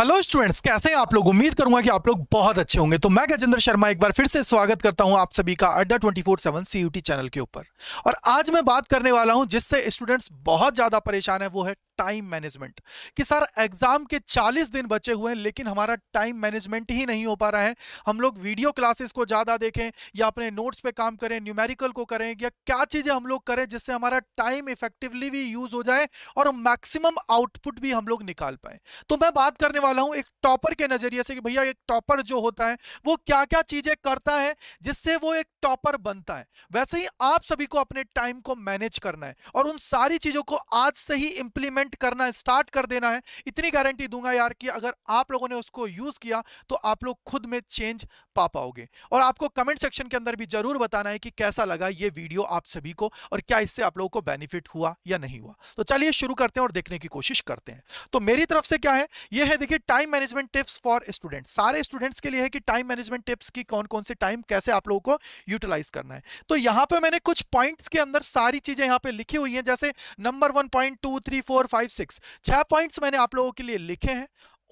Hello students कैसे हैं आप लोग उम्मीद करूंगा कि आप लोग बहुत अच्छे होंगे तो मैं गजेंद्र शर्मा एक बार फिर से स्वागत करता हूं आप सभी का अड्डा 24/7 सी चैनल के ऊपर और आज मैं बात करने वाला हूं जिससे स्टूडेंट्स बहुत ज्यादा परेशान है वो है टाइम मैनेजमेंट कि सर एग्जाम के 40 दिन बचे हुए हैं लेकिन हमारा टाइम मैनेजमेंट ही नहीं हो पा रहा है हम लोग वीडियो क्लासेस को ज़्यादा देखें या अपने नोट्स पे काम करें न्यूमेरिकल को करें या क्या चीज़ें हम लोग करें जिससे हमारा टाइम इफेक्टिवली भी यूज़ हो जाए और मैक्सिमम आउटपुट भी हम लोग निकाल पाए तो मैं बात करने वाला हूँ एक टॉपर के नज़रिए से कि भैया एक टॉपर जो होता है वो क्या क्या चीज़ें करता है जिससे वो एक टॉपर बनता है वैसे ही आप सभी को अपने टाइम को मैनेज करना है और उन सारी चीज़ों को आज से ही इंप्लीमेंट पेमेंट करना स्टार्ट कर देना है इतनी गारंटी दूंगा यार कि अगर आप लोगों ने उसको यूज किया तो आप लोग खुद में चेंज पा पाओगे और आपको कमेंट सेक्शन के अंदर भी जरूर बताना है कि कैसा लगा ये वीडियो आप सभी को और क्या इससे आप लोगों को बेनिफिट हुआ या नहीं हुआ तो चलिए शुरू करते हैं और देखने की कोशिश करते हैं तो मेरी तरफ से क्या है यह है देखिए time management tips for student सारे स्टूडेंट्स के लिए है कि टाइम मैनेजमेंट टिप्स की कौन कौन से टाइम कैसे आप लोगों को यूटिलाइज करना है तो यहां पर मैंने कुछ पॉइंट्स के अंदर सारी चीजें यहां पर लिखी हुई है जैसे number one point two three four five six छह पॉइंट्स मैंने आप लोगों के लिए लिखे हैं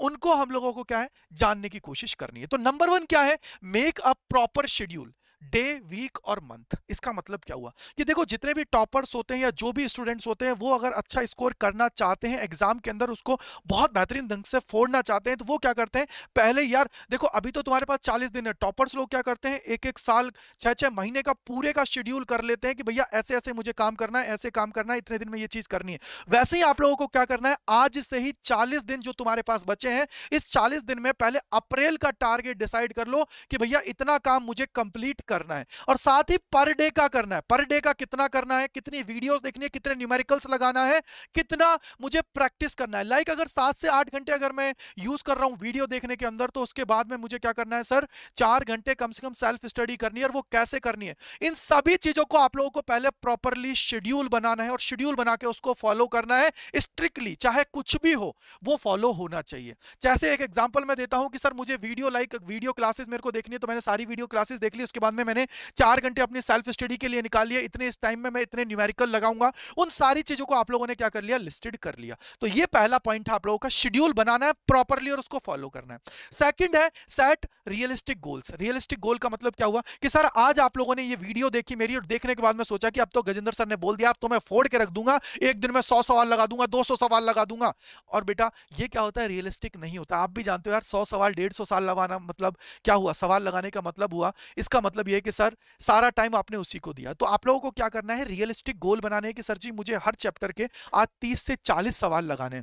उनको हम लोगों को क्या है जानने की कोशिश करनी है तो नंबर वन क्या है make a proper schedule hmm. Day week और मंथ इसका मतलब क्या हुआ कि देखो जितने भी टॉपर्स होते हैं या जो भी स्टूडेंट्स होते हैं वो अगर अच्छा स्कोर करना चाहते हैं एग्जाम के अंदर उसको बहुत बेहतरीन ढंग से फोड़ना चाहते हैं तो वो क्या करते हैं पहले यार देखो अभी तो तुम्हारे पास चालीस दिन है टॉपर्स लोग क्या करते हैं एक एक साल छह छह महीने का पूरे का शेड्यूल कर लेते हैं कि भैया ऐसे ऐसे मुझे काम करना है ऐसे काम करना है इतने दिन में ये चीज करनी है वैसे ही आप लोगों को क्या करना है आज से ही चालीस दिन जो तुम्हारे पास बचे हैं इस चालीस दिन में पहले अप्रैल का टारगेट डिसाइड कर लो कि भैया इतना काम मुझे कंप्लीट करना है और साथ ही पर डे का करना है पर डे का कितना करना है कितनी वीडियोस देखनी है कितने न्यूमेरिकल्स लगाना है कितना मुझे प्रैक्टिस करना है लाइक like अगर सात से आठ घंटे अगर मैं यूज कर रहा हूँ वीडियो देखने के अंदर तो उसके बाद में मुझे क्या करना है सर चार घंटे कम से कम सेल्फ स्टडी करनी है और वो कैसे करनी है इन सभी चीजों को आप लोगों को पहले प्रॉपरली शेड्यूल बनाना है और शेड्यूल बना के उसको फॉलो करना है स्ट्रिक्टली चाहे कुछ भी हो वो फॉलो होना चाहिए जैसे एक एग्जाम्पल मैं देता हूँ कि सर मुझे वीडियो लाइक वीडियो क्लासेस मेरे को देखनी है तो मैंने सारी वीडियो क्लासेस देख ली उसके बाद में मैंने चार घंटे अपनी सेल्फ स्टडी के लिए निकाल लिया इतने इस टाइम में मैं इतने न्यूमेरिकल लगाऊंगा उन सारी चीजों को आप लोगों ने क्या कर लिया लिस्टेड कर लिया तो ये पहला पॉइंट है आप लोगों का शेड्यूल बनाना है प्रॉपरली और उसको फॉलो करना है सेकेंड है set realistic goals realistic goal का मतलब क्या हुआ कि सर आज आप लोगों ने ये वीडियो देखी मेरी और देखने के बाद मैं सोचा कि अब तो गजेंद्र सर ने बोल दिया अब तो मैं फोड़ के रख दूंगा एक दिन में सौ सवाल लगा दूंगा दो सवाल लगा दूंगा और बेटा ये क्या होता है रियलिस्टिक नहीं होता आप भी जानते हो यार सौ सवाल डेढ़ सौ साल लगाना मतलब क्या हुआ सवाल लगाने का मतलब हुआ इसका मतलब मतलब ये कि सर सारा टाइम आपने उसी को दिया तो आप लोगों को क्या करना है रियलिस्टिक गोल बनाने की सर जी मुझे हर चैप्टर के आज तीस से चालीस सवाल लगाने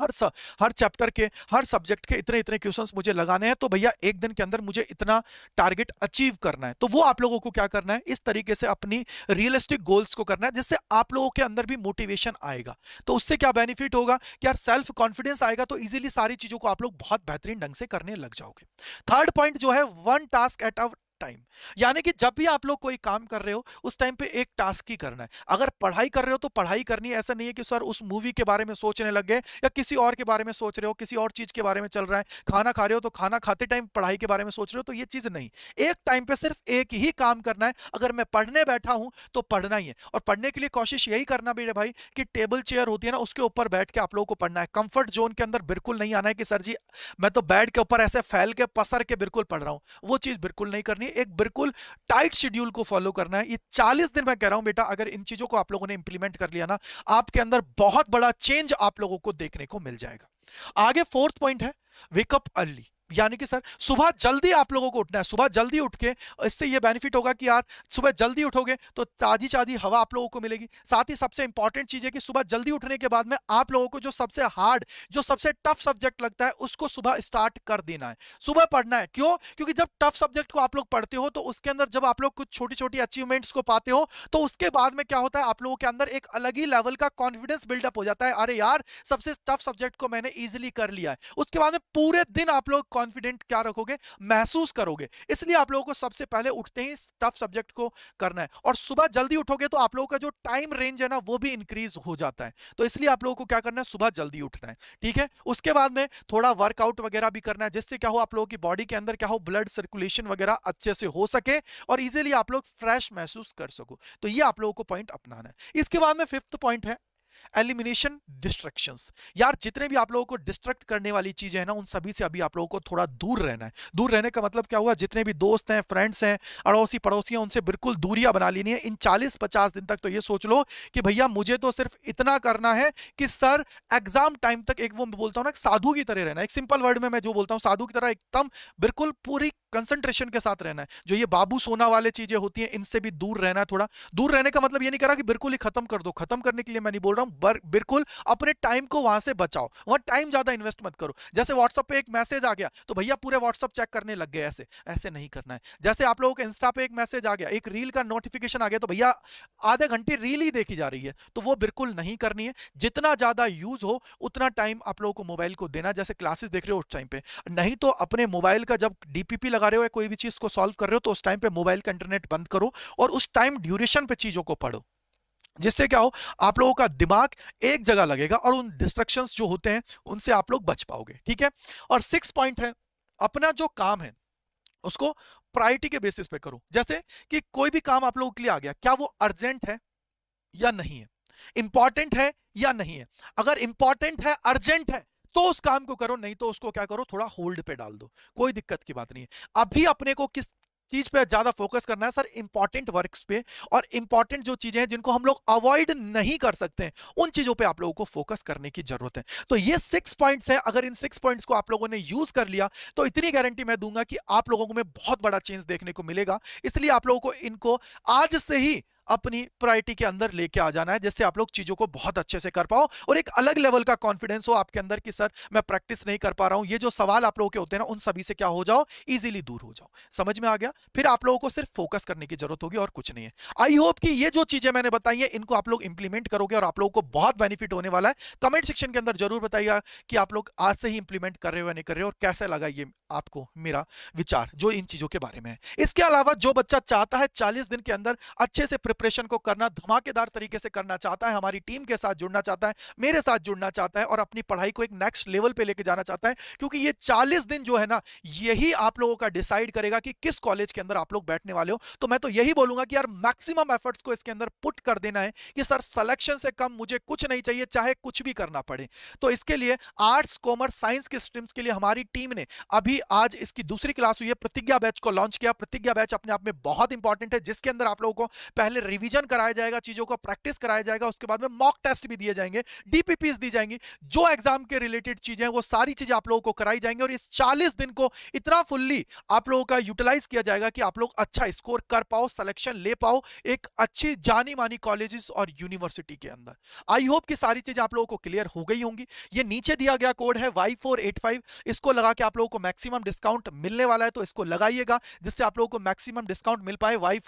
हर स, हर चैप्टर के हर सब्जेक्ट के इतने इतने क्वेश्चंस मुझे लगाने हैं तो भैया एक दिन के अंदर मुझे इतना टारगेट अचीव करना है तो वो आप लोगों को क्या करना है इस तरीके से अपनी रियलिस्टिक गोल्स को करना है जिससे आप लोगों के अंदर भी मोटिवेशन आएगा तो उससे क्या बेनिफिट होगा कि यार सेल्फ कॉन्फिडेंस आएगा तो ईजिली सारी चीजों को आप लोग बहुत बेहतरीन ढंग से करने लग जाओगे थर्ड पॉइंट जो है वन टास्क एट टाइम यानी कि जब भी आप लोग कोई काम कर रहे हो उस टाइम पे एक टास्क ही करना है अगर पढ़ाई कर रहे हो तो पढ़ाई करनी है ऐसा नहीं है कि सर उस मूवी के बारे में सोचने लग गए या किसी और के बारे में सोच रहे हो किसी और चीज के बारे में चल रहा है खाना खा रहे हो तो खाना खाते टाइम पढ़ाई के बारे में सोच रहे हो तो ये चीज नहीं एक टाइम पे सिर्फ एक ही काम करना है अगर मैं पढ़ने बैठा हूं तो पढ़ना ही है और पढ़ने के लिए कोशिश यही करना मेरे भाई कि टेबल चेयर होती है ना उसके ऊपर बैठ के आप लोगों को पढ़ना है कंफर्ट जोन के अंदर बिल्कुल नहीं आना है कि सर जी मैं तो बेड के ऊपर ऐसे फैल के पसर के बिल्कुल पढ़ रहा हूँ वो चीज बिल्कुल नहीं करनी लिए एक बिल्कुल टाइट शेड्यूल को फॉलो करना है ये चालीस दिन मैं कह रहा हूं बेटा अगर इन चीजों को आप लोगों ने इंप्लीमेंट कर लिया ना आपके अंदर बहुत बड़ा चेंज आप लोगों को देखने को मिल जाएगा आगे फोर्थ पॉइंट है वेकअप अर्ली यानी कि सर सुबह जल्दी आप लोगों को उठना है सुबह जल्दी उठ के इससे ये बेनिफिट होगा कि यार सुबह जल्दी उठोगे तो ताज़ी चादी हवा आप लोगों को मिलेगी साथ ही सबसे इंपॉर्टेंट चीज़ है कि सुबह जल्दी उठने के बाद में आप लोगों को जो सबसे हार्ड जो सबसे टफ सब्जेक्ट लगता है उसको सुबह स्टार्ट कर देना है सुबह पढ़ना है क्यों क्योंकि जब टफ सब्जेक्ट को आप लोग पढ़ते हो तो उसके अंदर जब आप लोग कुछ छोटी छोटी अचीवमेंट्स को पाते हो तो उसके बाद में क्या होता है आप लोगों के अंदर एक अलग ही लेवल का कॉन्फिडेंस बिल्डअप हो जाता है अरे यार सबसे टफ सब्जेक्ट को मैंने ईजिली कर लिया है उसके बाद में पूरे दिन आप लोग कॉन्फिडेंट क्या रखोगे महसूस करोगे इसलिए आप लोगों को सबसे पहले उठते ही टफ सब्जेक्ट को करना है और सुबह जल्दी उठोगे तो आप लोगों का जो टाइम रेंज है ना वो भी इंक्रीज हो जाता है तो इसलिए आप लोगों को क्या करना है सुबह जल्दी उठना है ठीक है उसके बाद में थोड़ा वर्कआउट वगैरह भी करना है जिससे क्या हो आप लोगों की बॉडी के अंदर क्या हो ब्लड सर्कुलेशन वगैरह अच्छे से हो सके और इजिली आप लोग फ्रेश महसूस कर सको तो ये आप लोगों को पॉइंट अपनाना है इसके बाद में फिफ्थ पॉइंट है एलिमिनेशन डिस्ट्रक्शंस यार जितने भी आप लोगों को डिस्ट्रक्ट करने वाली चीजें हैं ना उन सभी से अभी आप लोगों को थोड़ा दूर रहना है दूर रहने का मतलब क्या हुआ जितने भी दोस्त हैं फ्रेंड्स हैं अड़ोसी पड़ोसी हैं उनसे बिल्कुल दूरियां बना लेनी है इन चालीस पचास दिन तक तो ये सोच लो कि भैया मुझे तो सिर्फ इतना करना है कि सर एग्जाम टाइम तक एक वो बोलता हूँ ना साधु की तरह रहना एक सिंपल वर्ड में मैं जो बोलता हूँ साधु की तरह एकदम बिल्कुल पूरी कंसंट्रेशन के साथ रहना है जो ये बाबू सोना वाले चीजें होती हैं इनसे भी दूर रहना है थोड़ा दूर रहने का मतलब ये नहीं कर रहा कि बिल्कुल ही खत्म कर दो खत्म करने के लिए मैं नहीं बोल रहा एकदम बिल्कुल अपने टाइम को वहां से बचाओ वहां टाइम ज्यादा इन्वेस्ट मत करो जैसे व्हाट्सएप पे एक मैसेज आ गया तो भैया पूरे व्हाट्सएप चेक करने लग गए ऐसे ऐसे नहीं करना है जैसे आप लोगों के इंस्टा पे एक मैसेज आ गया एक रील का नोटिफिकेशन आ गया तो भैया आधे घंटे रील ही देखी जा रही है तो वो बिल्कुल नहीं करनी है जितना ज्यादा यूज हो उतना टाइम आप लोगों को मोबाइल को देना जैसे क्लासेस देख रहे हो उस टाइम पे नहीं तो अपने मोबाइल का जब डीपीपी लगा रहे हो या कोई भी चीज को सॉल्व कर रहे हो तो उस टाइम पे मोबाइल का इंटरनेट बंद करो और उस टाइम ड्यूरेशन पे चीजों को पढ़ो जिससे क्या हो आप लोगों का दिमाग एक जगह लगेगा और उन डिस्ट्रक्शन जो होते हैं उनसे आप लोग बच पाओगे ठीक है और सिक्स पॉइंट है अपना जो काम है उसको प्रायोरिटी के बेसिस पे करो जैसे कि कोई भी काम आप लोगों के लिए आ गया क्या वो अर्जेंट है या नहीं है इंपॉर्टेंट है या नहीं है अगर इंपॉर्टेंट है अर्जेंट है तो उस काम को करो नहीं तो उसको क्या करो थोड़ा होल्ड पे डाल दो कोई दिक्कत की बात नहीं है अभी अपने को किस चीज पे ज्यादा फोकस करना है सर इंपॉर्टेंट वर्क पे और इंपॉर्टेंट जो चीजें हैं जिनको हम लोग अवॉइड नहीं कर सकते हैं उन चीजों पे आप लोगों को फोकस करने की जरूरत है तो ये सिक्स पॉइंट्स हैं अगर इन सिक्स पॉइंट्स को आप लोगों ने यूज कर लिया तो इतनी गारंटी मैं दूंगा कि आप लोगों को में बहुत बड़ा चेंज देखने को मिलेगा इसलिए आप लोगों को इनको आज से ही अपनी प्रायोरिटी के अंदर लेके आ जाना है जिससे आप लोग चीजों को बहुत अच्छे से कर पाओ और एक अलग लेवल का कॉन्फिडेंस हो आपके अंदर कि सर मैं प्रैक्टिस नहीं कर पा रहा हूं ये जो सवाल आप लोगों के होते हैं ना उन सभी से क्या हो जाओ इजिली दूर हो जाओ समझ में आ गया फिर आप लोगों को सिर्फ फोकस करने की जरूरत होगी और कुछ नहीं है आई होप कि ये जो चीजें मैंने बताई है इनको आप लोग इंप्लीमेंट करोगे और आप लोगों को बहुत बेनिफिट होने वाला है कमेंट सेक्शन के अंदर जरूर बताइएगा कि आप लोग आज से ही इंप्लीमेंट कर रहे हो या नहीं कर रहे हो और कैसे लगा ये आपको मेरा विचार जो इन चीजों के बारे में है इसके अलावा जो बच्चा चाहता है चालीस दिन के अंदर अच्छे से प्रिपरेशन को करना धमाकेदार तरीके से करना चाहता है हमारी टीम के साथ जुड़ना चाहता है मेरे साथ जुड़ना चाहता है और अपनी पढ़ाई को एक नेक्स्ट लेवल पे लेके जाना चाहता है क्योंकि ये 40 दिन जो है ना यही आप लोगों का डिसाइड करेगा कि किस कॉलेज के अंदर आप लोग बैठने वाले हो तो मैं तो यही बोलूंगा कि यार मैक्सिमम एफर्ट्स को इसके अंदर पुट कर देना है कि सर सलेक्शन से कम मुझे कुछ नहीं चाहिए चाहे कुछ भी करना पड़े तो इसके लिए आर्ट्स कॉमर्स साइंस की स्ट्रीम्स के लिए हमारी टीम ने अभी आज इसकी दूसरी क्लास हुई है प्रतिज्ञा बैच को लॉन्च किया प्रतिज्ञा बैच अपने आप में बहुत इंपॉर्टेंट है जिसके अंदर आप लोगों को पहले रिवीजन कराया जाएगा चीजों का प्रैक्टिस कराया जाएगा उसके बाद में मॉक टेस्ट भी दिए जाएंगे डीपीपीज दी जाएंगी जो एग्जाम के रिलेटेड चीजें हैं वो सारी चीजें आप लोगों को कराई जाएंगी और इस चालीस दिन को इतना फुल्ली आप लोगों का यूटिलाइज किया जाएगा कि आप लोग अच्छा स्कोर कर पाओ सिलेक्शन ले पाओ एक अच्छी जानी मानी कॉलेज और यूनिवर्सिटी के अंदर आई होप की सारी चीजें आप लोगों को क्लियर हो गई होंगी ये नीचे दिया गया कोड है वाई इसको लगा के आप लोगों को मैक्सिमम डिस्काउंट मिलने वाला है तो इसको लगाइएगा जिससे आप लोगों को मैक्सिमम डिस्काउंट मिल पाए वाई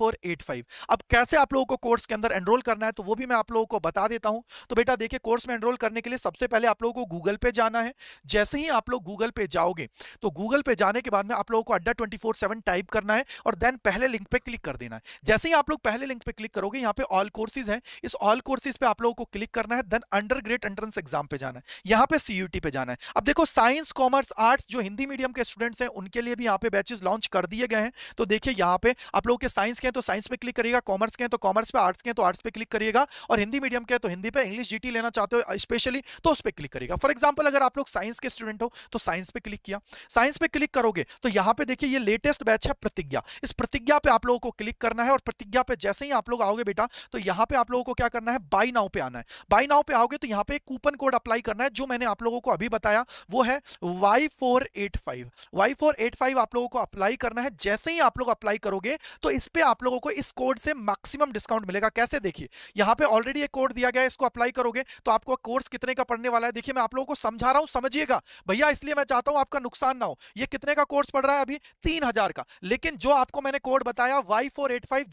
अब कैसे आप आप लोगों को कोर्स के अंदर एनरोल करना है तो वो भी मैं आप लोगों को बता देता हूं तो बेटा देखिए कोर्स में एनरोल करने के लिए सबसे पहले आप लोगों को गूगल पे जाना है जैसे ही आप लोग गूगल पे जाओगे तो गूगल पे जाने के बाद में आप लोगों को अड्डा ट्वेंटी फोर सेवन टाइप करना है और देन पहले लिंक पे क्लिक कर देना है जैसे ही आप लोग पहले लिंक पे क्लिक करोगे यहाँ पे ऑल कोर्सेज है इस ऑल कोर्सेज पे आप लोगों को क्लिक करना है then undergrad entrance exam पे जाना है यहाँ पे सीयूटी पे जाना है अब देखो साइंस कॉमर्स आर्ट्स जो हिंदी मीडियम के स्टूडेंट्स हैं उनके लिए भी यहाँ पे बैचेस लॉन्च कर दिए गए हैं तो देखिए यहाँ पे आप लोगों के साइंस के हैं तो साइंस पे क्लिक करिएगा कॉमर्स के हैं तो कॉमर्स पे आर्ट्स के हैं तो आर्ट्स पे क्लिक करिएगा और हिंदी मीडियम के हैं तो हिंदी पे इंग्लिश जीटी लेना चाहते हो स्पेशली तो उस पर क्लिक करिएगा फॉर एग्जाम्पल अगर आप लोग साइंस के स्टूडेंट हो तो साइंस पे क्लिक किया साइंस पे क्लिक करोगे तो यहाँ पे देखिए ये लेटेस्ट बैच है प्रतिज्ञा इस प्रतिज्ञा पे आप लोगों को क्लिक करना है और प्रतिज्ञा पे जैसे ही आप लोग आओगे बेटा तो यहाँ पे आप लोगों को क्या करना है बाई नाव पे आना है बाई नाव पे आओगे तो यहाँ पे कूपन कोड अप्लाई करना है जो मैंने आप लोगों को अभी बताया वो है Y four eight five Y four eight five आप लोगों को अप्लाई करना है जैसे ही आप लोग अप्लाई करोगे तो इस पे आप लोगों को इस कोड से मैक्सिम मैक्सिमम डिस्काउंट मिलेगा कैसे देखिए यहाँ पे ऑलरेडी एक कोड दिया गया है इसको अप्लाई करोगे तो आपको कोर्स कितने का पढ़ने वाला है देखिए मैं आप लोगों को समझा रहा हूँ समझिएगा भैया इसलिए मैं चाहता हूँ आपका नुकसान ना हो ये कितने का कोर्स पढ़ रहा है अभी तीन का लेकिन जो आपको मैंने कोड बताया वाई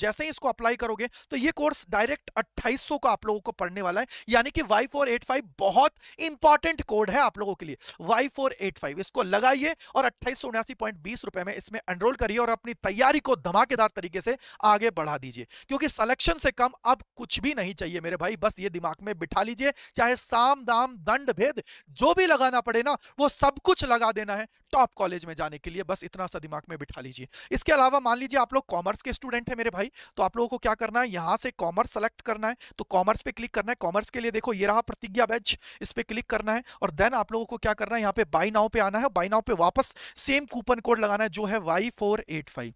जैसे ही इसको अप्लाई करोगे तो ये कोर्स डायरेक्ट अट्ठाईस का आप लोगों को पढ़ने वाला है यानी कि वाई बहुत इंपॉर्टेंट कोड है आप लोगों के लिए वाई इसको लगाइए और अट्ठाईस में इसमें एनरोल करिए और अपनी तैयारी को धमाकेदार तरीके से आगे बढ़ा दीजिए क्योंकि सिलेक्शन से कम अब कुछ भी नहीं चाहिए मेरे भाई बस ये दिमाग में बिठा लीजिए चाहे साम दाम दंड भेद जो भी लगाना पड़े ना वो सब कुछ लगा देना है टॉप कॉलेज में जाने के लिए बस इतना सा दिमाग में बिठा लीजिए इसके अलावा मान लीजिए आप लोग कॉमर्स के स्टूडेंट है मेरे भाई तो आप लोगों को क्या करना है यहाँ से कॉमर्स सेलेक्ट करना है तो कॉमर्स पे क्लिक करना है कॉमर्स के लिए देखो ये रहा प्रतिज्ञा बैच इस पर क्लिक करना है और देन आप लोगों को क्या करना है यहाँ पे बाई नाव पे आना है बाई नाउ पे वापस सेम कूपन कोड लगाना है जो है Y four eight five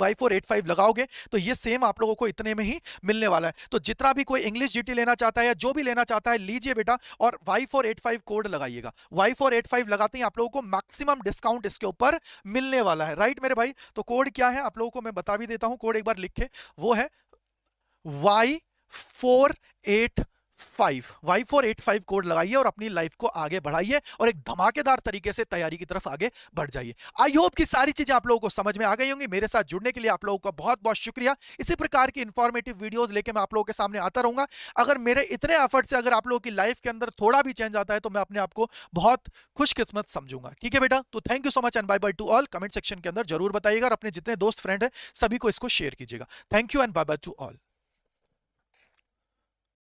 Y four eight five लगाओगे तो ये सेम आप लोगों को इतने में ही मिलने वाला है तो जितना भी कोई इंग्लिश जी लेना चाहता है या जो भी लेना चाहता है लीजिए बेटा और Y four eight five code लगाइएगा वाई फोर एट फाइव लगाते ही आप लोगों को मैक्सिमम डिस्काउंट इसके ऊपर मिलने वाला है राइट मेरे भाई तो कोड क्या है आप लोगों को मैं बता भी देता हूं कोड एक बार लिखे वो है Y four eight five Y four eight five code लगाइए और अपनी लाइफ को आगे बढ़ाइए और एक धमाकेदार तरीके से तैयारी की तरफ आगे बढ़ जाइए आई होप कि सारी चीजें आप लोगों को समझ में आ गई होंगी मेरे साथ जुड़ने के लिए आप लोगों का बहुत बहुत शुक्रिया इसी प्रकार की इन्फॉर्मेटिव वीडियोस लेकर मैं आप लोगों के सामने आता रहूंगा अगर मेरे इतने एफर्ट से अगर आप लोगों की लाइफ के अंदर थोड़ा भी चेंज आता है तो मैं अपने आपको बहुत खुशकिस्मत समझूंगा ठीक है बेटा तो thank you so much and bye bye to all comment section के अंदर जरूर बताइएगा और अपने जितने दोस्त फ्रेंड है सभी को इसको शेयर कीजिएगा thank you and bye bye to all